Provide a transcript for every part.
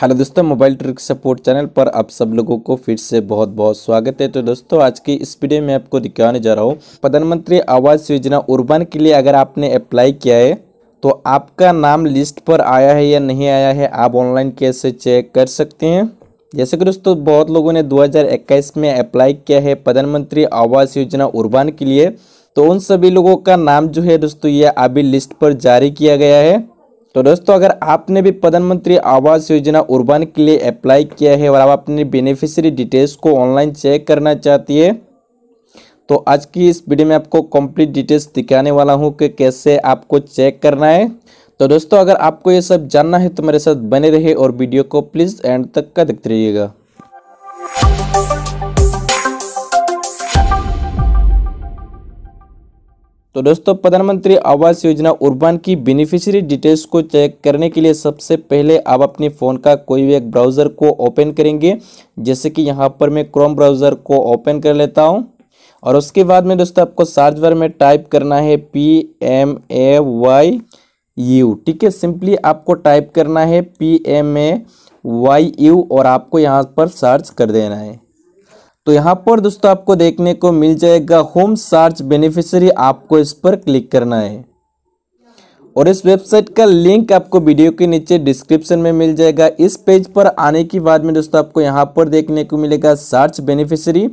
hello दोस्तों mobile trick support channel पर आप सब लोगों को फिर से बहुत बहुत स्वागत है तो दोस्तों आज की इस वीडियो में आपको दिखाने जा रहा हूँ प्रधानमंत्री आवास योजना उर्बन के लिए अगर आपने अप्लाई किया है तो आपका नाम लिस्ट पर आया है या नहीं आया है आप ऑनलाइन कैसे चेक कर सकते हैं जैसे कि दोस्तों बहुत लोगों ने दो में अप्लाई किया है प्रधानमंत्री आवास योजना उर्बान के लिए तो उन सभी लोगों का नाम जो है दोस्तों ये अभी लिस्ट पर जारी किया गया है तो दोस्तों अगर आपने भी प्रधानमंत्री आवास योजना उर्बान के लिए अप्लाई किया है और आप अपने बेनिफिशियरी डिटेल्स को ऑनलाइन चेक करना चाहती है तो आज की इस वीडियो में आपको कंप्लीट डिटेल्स दिखाने वाला हूं कि कैसे आपको चेक करना है तो दोस्तों अगर आपको ये सब जानना है तो मेरे साथ बने रहे और वीडियो को प्लीज़ एंड तक का देखते रहिएगा तो दोस्तों प्रधानमंत्री आवास योजना उर्बान की बेनिफिशियरी डिटेल्स को चेक करने के लिए सबसे पहले आप अपने फ़ोन का कोई भी एक ब्राउज़र को ओपन करेंगे जैसे कि यहाँ पर मैं क्रोम ब्राउज़र को ओपन कर लेता हूँ और उसके बाद में दोस्तों आपको सर्च बार में टाइप करना है P M A Y U ठीक है सिंपली आपको टाइप करना है P M A Y U और आपको यहाँ पर सर्च कर देना है तो यहाँ पर दोस्तों आपको देखने को मिल जाएगा होम सर्च बेनिफिशियरी आपको इस पर क्लिक करना है और इस वेबसाइट का लिंक आपको वीडियो के नीचे डिस्क्रिप्शन में मिल जाएगा इस पेज पर आने के बाद में दोस्तों आपको यहाँ पर देखने को मिलेगा सर्च बेनिफिशरी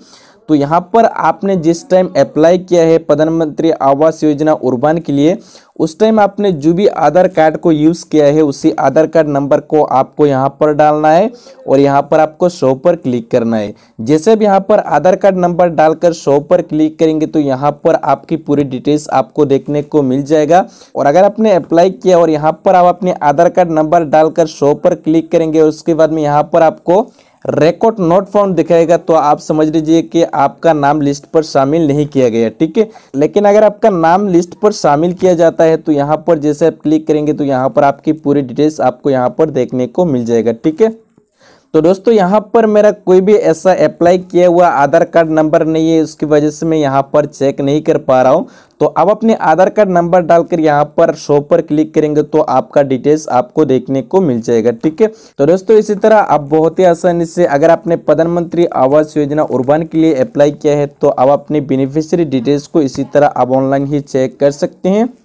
तो यहाँ पर आपने जिस टाइम अप्लाई किया है प्रधानमंत्री आवास योजना उर्बान के लिए उस टाइम आपने जो भी आधार कार्ड को यूज़ किया है उसी आधार कार्ड नंबर को आपको यहाँ पर डालना है और यहाँ पर आपको शो पर क्लिक करना है जैसे भी यहाँ पर आधार कार्ड नंबर डालकर शो पर क्लिक करेंगे तो यहाँ पर आपकी पूरी डिटेल्स आपको देखने को मिल जाएगा और अगर आपने अप्लाई किया और यहाँ पर आप अपने आधार कार्ड नंबर डालकर शो पर क्लिक करेंगे और उसके बाद में यहाँ पर आपको रिकॉर्ड नॉट फाउंड दिखाएगा तो आप समझ लीजिए कि आपका नाम लिस्ट पर शामिल नहीं किया गया ठीक है लेकिन अगर आपका नाम लिस्ट पर शामिल किया जाता है तो यहाँ पर जैसे आप क्लिक करेंगे तो यहाँ पर आपकी पूरी डिटेल्स आपको यहाँ पर देखने को मिल जाएगा ठीक है तो दोस्तों यहाँ पर मेरा कोई भी ऐसा अप्लाई किया हुआ आधार कार्ड नंबर नहीं है उसकी वजह से मैं यहाँ पर चेक नहीं कर पा रहा हूँ तो आप अपने आधार कार्ड नंबर डालकर यहाँ पर शो पर क्लिक करेंगे तो आपका डिटेल्स आपको देखने को मिल जाएगा ठीक है तो दोस्तों इसी तरह आप बहुत ही आसानी से अगर आपने प्रधानमंत्री आवास योजना उर्बान के लिए अप्लाई किया है तो आप अपनी बेनिफिशियरी डिटेल्स को इसी तरह आप ऑनलाइन ही चेक कर सकते हैं